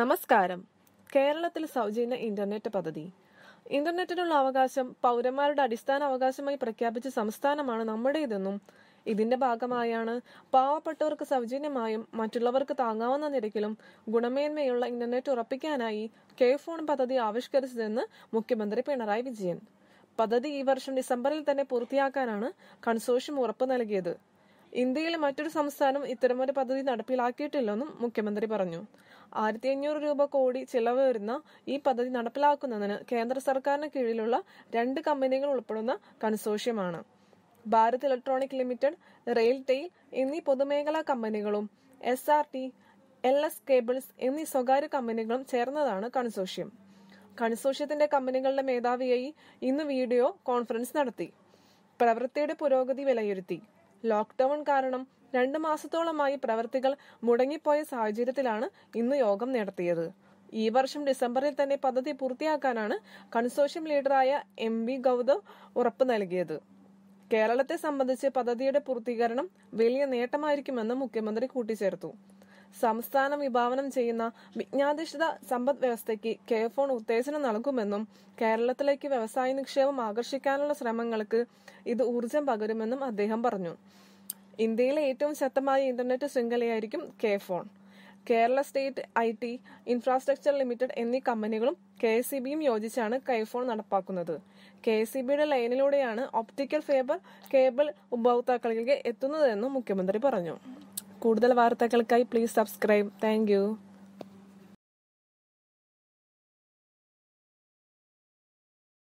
നമസ്കാരം കേരളത്തിൽ സൗജന്യ ഇന്റർനെറ്റ് പദ്ധതി ഇന്റർനെറ്റിനുള്ള അവകാശം പൗരന്മാരുടെ അടിസ്ഥാന അവകാശമായി പ്രഖ്യാപിച്ച സംസ്ഥാനമാണ് നമ്മുടേതെന്നും ഇതിന്റെ ഭാഗമായാണ് പാവപ്പെട്ടവർക്ക് സൗജന്യമായും മറ്റുള്ളവർക്ക് താങ്ങാവുന്ന നിരക്കിലും ഗുണമേന്മയുള്ള ഇന്റർനെറ്റ് ഉറപ്പിക്കാനായി കെ ഫോൺ പദ്ധതി ആവിഷ്കരിച്ചതെന്ന് മുഖ്യമന്ത്രി പിണറായി വിജയൻ പദ്ധതി ഈ വർഷം ഡിസംബറിൽ തന്നെ പൂർത്തിയാക്കാനാണ് കൺസോഷ്യം ഉറപ്പു നൽകിയത് ഇന്ത്യയിലെ മറ്റൊരു സംസ്ഥാനം ഇത്തരമൊരു പദ്ധതി നടപ്പിലാക്കിയിട്ടില്ലെന്നും മുഖ്യമന്ത്രി പറഞ്ഞു ആയിരത്തി അഞ്ഞൂറ് രൂപ കോടി ചിലവ് വരുന്ന ഈ പദ്ധതി നടപ്പിലാക്കുന്നതിന് കേന്ദ്ര സർക്കാരിന് കീഴിലുള്ള രണ്ട് കമ്പനികൾ ഉൾപ്പെടുന്ന കൺസോഷ്യമാണ് ഭാരത് ഇലക്ട്രോണിക് ലിമിറ്റഡ് റെയിൽടെയിൽ എന്നീ പൊതുമേഖലാ കമ്പനികളും S R T L S cables എന്നീ സ്വകാര്യ കമ്പനികളും ചേർന്നതാണ് കൺസോഷ്യം കൺസോഷ്യത്തിന്റെ കമ്പനികളുടെ മേധാവിയായി ഇന്ന് വീഡിയോ കോൺഫറൻസ് നടത്തി പ്രവൃത്തിയുടെ പുരോഗതി വിലയിരുത്തി ലോക്ക്ഡൌൺ കാരണം രണ്ടു മാസത്തോളമായി പ്രവർത്തികൾ മുടങ്ങിപ്പോയ സാഹചര്യത്തിലാണ് ഇന്ന് യോഗം നടത്തിയത് ഈ വർഷം ഡിസംബറിൽ തന്നെ പദ്ധതി പൂർത്തിയാക്കാനാണ് കൺസോഷ്യം ലീഡറായ എം വി ഗൗതം ഉറപ്പ് നൽകിയത് കേരളത്തെ സംബന്ധിച്ച് പദ്ധതിയുടെ പൂർത്തീകരണം വലിയ നേട്ടമായിരിക്കുമെന്ന് മുഖ്യമന്ത്രി കൂട്ടിച്ചേർത്തു സംസ്ഥാനം വിഭാവനം ചെയ്യുന്ന വിജ്ഞാധിഷ്ഠിത സമ്പദ് വ്യവസ്ഥയ്ക്ക് ഫോൺ ഉത്തേജനം നൽകുമെന്നും കേരളത്തിലേക്ക് വ്യവസായ നിക്ഷേപം ആകർഷിക്കാനുള്ള ശ്രമങ്ങൾക്ക് ഇത് ഊർജം പകരുമെന്നും അദ്ദേഹം പറഞ്ഞു ഇന്ത്യയിലെ ഏറ്റവും ശക്തമായ ഇന്റർനെറ്റ് ശൃംഖലയായിരിക്കും K phone Kerala state I T infrastructure limited എന്നീ കമ്പനികളും കെ സി ബിയും യോജിച്ചാണ് കൈഫോൺ നടപ്പാക്കുന്നത് കെ സി ബിയുടെ ലൈനിലൂടെയാണ് ഒപ്റ്റിക്കൽ ഫേബർ കേബിൾ ഉപഭോക്താക്കളിലേക്ക് എത്തുന്നതെന്നും മുഖ്യമന്ത്രി പറഞ്ഞു കൂടുതൽ വാർത്തകൾക്കായി പ്ലീസ് സബ്സ്ക്രൈബ് താങ്ക്